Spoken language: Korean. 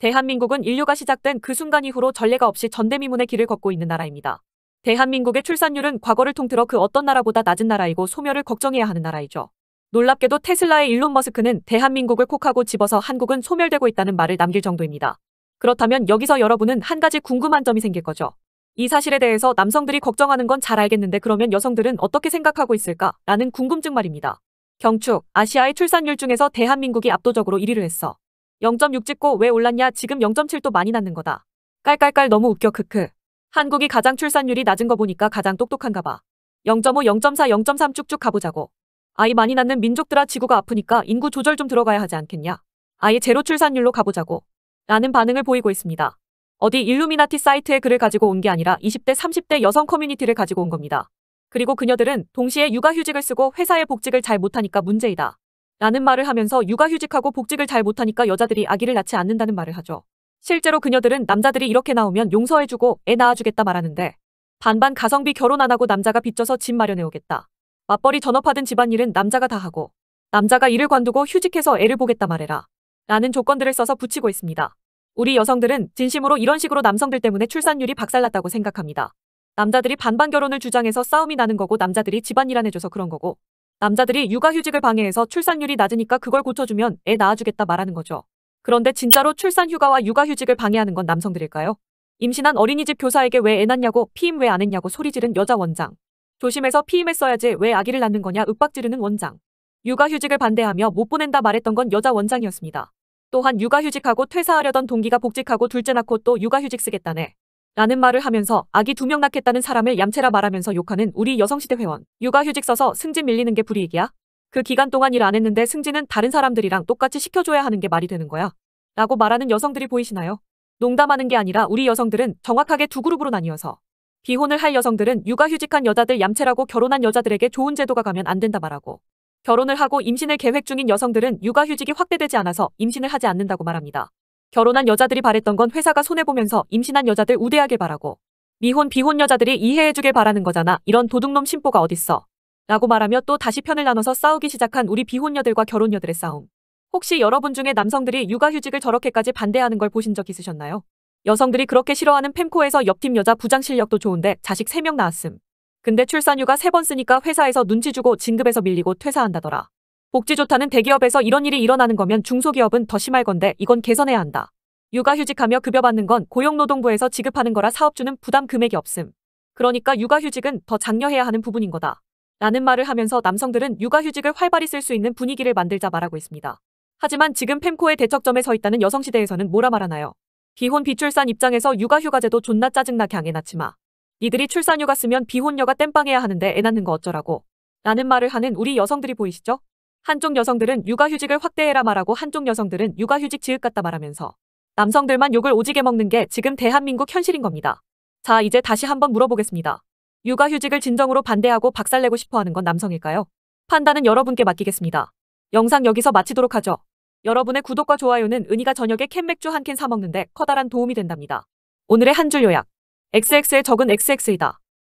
대한민국은 인류가 시작된 그 순간 이후로 전례가 없이 전대미문의 길을 걷고 있는 나라입니다. 대한민국의 출산율은 과거를 통틀어 그 어떤 나라보다 낮은 나라이고 소멸을 걱정해야 하는 나라이죠. 놀랍게도 테슬라의 일론 머스크는 대한민국을 콕하고 집어서 한국은 소멸되고 있다는 말을 남길 정도입니다. 그렇다면 여기서 여러분은 한 가지 궁금한 점이 생길 거죠. 이 사실에 대해서 남성들이 걱정하는 건 잘 알겠는데 그러면 여성들은 어떻게 생각하고 있을까? 라는 궁금증 말입니다. 경축, 아시아의 출산율 중에서 대한민국이 압도적으로 1위를 했어. 0.6 찍고 왜 올랐냐 지금 0.7도 많이 낮는 거다. 깔깔깔 너무 웃겨 크크. 한국이 가장 출산율이 낮은 거 보니까 가장 똑똑한가 봐. 0.5 0.4 0.3 쭉쭉 가보자고. 아이 많이 낳는 민족들아 지구가 아프니까 인구 조절 좀 들어가야 하지 않겠냐. 아예 제로 출산율로 가보자고. 라는 반응을 보이고 있습니다. 어디 일루미나티 사이트의 글을 가지고 온 게 아니라 20대 30대 여성 커뮤니티를 가지고 온 겁니다. 그리고 그녀들은 동시에 육아휴직을 쓰고 회사의 복직을 잘 못하니까 문제이다. 라는 말을 하면서 육아휴직하고 복직을 잘 못하니까 여자들이 아기를 낳지 않는다는 말을 하죠. 실제로 그녀들은 남자들이 이렇게 나오면 용서해주고 애 낳아주겠다 말하는데 반반 가성비 결혼 안 하고 남자가 빚져서 집 마련해오겠다. 맞벌이 전업하든 집안일은 남자가 다 하고 남자가 일을 관두고 휴직해서 애를 보겠다 말해라. 라는 조건들을 써서 붙이고 있습니다. 우리 여성들은 진심으로 이런 식으로 남성들 때문에 출산율이 박살났다고 생각합니다. 남자들이 반반 결혼을 주장해서 싸움이 나는 거고 남자들이 집안일 안 해줘서 그런 거고 남자들이 육아휴직을 방해해서 출산율이 낮으니까 그걸 고쳐주면 애 낳아주겠다 말하는 거죠. 그런데 진짜로 출산휴가와 육아휴직을 방해하는 건 남성들일까요? 임신한 어린이집 교사에게 왜 애 낳냐고 피임 왜 안 했냐고 소리 지른 여자 원장. 조심해서 피임했어야지 왜 아기를 낳는 거냐 윽박 지르는 원장. 육아휴직을 반대하며 못 보낸다 말했던 건 여자 원장이었습니다. 또한 육아휴직하고 퇴사하려던 동기가 복직하고 둘째 낳고 또 육아휴직 쓰겠다네. 라는 말을 하면서 아기 두 명 낳겠다는 사람을 얌체라 말하면서 욕하는 우리 여성시대 회원. 육아휴직 써서 승진 밀리는 게 불이익이야? 그 기간 동안 일 안 했는데 승진은 다른 사람들이랑 똑같이 시켜줘야 하는 게 말이 되는 거야? 라고 말하는 여성들이 보이시나요? 농담하는 게 아니라 우리 여성들은 정확하게 두 그룹으로 나뉘어서 비혼을 할 여성들은 육아휴직한 여자들 얌체라고 결혼한 여자들에게 좋은 제도가 가면 안 된다 말하고 결혼을 하고 임신을 계획 중인 여성들은 육아휴직이 확대되지 않아서 임신을 하지 않는다고 말합니다. 결혼한 여자들이 바랬던 건 회사가 손해보면서 임신한 여자들 우대하길 바라고 미혼 비혼 여자들이 이해해주길 바라는 거잖아 이런 도둑놈 심보가 어딨어 라고 말하며 또 다시 편을 나눠서 싸우기 시작한 우리 비혼녀들과 결혼녀들의 싸움 혹시 여러분 중에 남성들이 육아휴직을 저렇게까지 반대하는 걸 보신 적 있으셨나요? 여성들이 그렇게 싫어하는 펜코에서 옆팀 여자 부장 실력도 좋은데 자식 3명 낳았음 근데 출산휴가 3번 쓰니까 회사에서 눈치 주고 진급에서 밀리고 퇴사한다더라 복지 좋다는 대기업에서 이런 일이 일어나는 거면 중소기업은 더 심할 건데 이건 개선해야 한다. 육아휴직하며 급여 받는 건 고용노동부에서 지급하는 거라 사업주는 부담 금액이 없음. 그러니까 육아휴직은 더 장려해야 하는 부분인 거다. 라는 말을 하면서 남성들은 육아휴직을 활발히 쓸 수 있는 분위기를 만들자 말하고 있습니다. 하지만 지금 펜코의 대척점에 서 있다는 여성시대에서는 뭐라 말하나요? 비혼 비출산 입장에서 육아휴가제도 존나 짜증나게 항해놨지마. 이들이 출산휴가 쓰면 비혼녀가 땜빵해야 하는데 애 낳는 거 어쩌라고. 라는 말을 하는 우리 여성들이 보이시죠? 한쪽 여성들은 육아휴직을 확대해라 말하고 한쪽 여성들은 육아휴직 지읒 같다 말하면서 남성들만 욕을 오지게 먹는 게 지금 대한민국 현실인 겁니다. 자 이제 다시 한번 물어보겠습니다. 육아휴직을 진정으로 반대하고 박살내고 싶어하는 건 남성일까요? 판단은 여러분께 맡기겠습니다. 영상 여기서 마치도록 하죠. 여러분의 구독과 좋아요는 은희가 저녁에 캔맥주 한 캔 사먹는데 커다란 도움이 된답니다. 오늘의 한 줄 요약 XX의 적은 XX이다.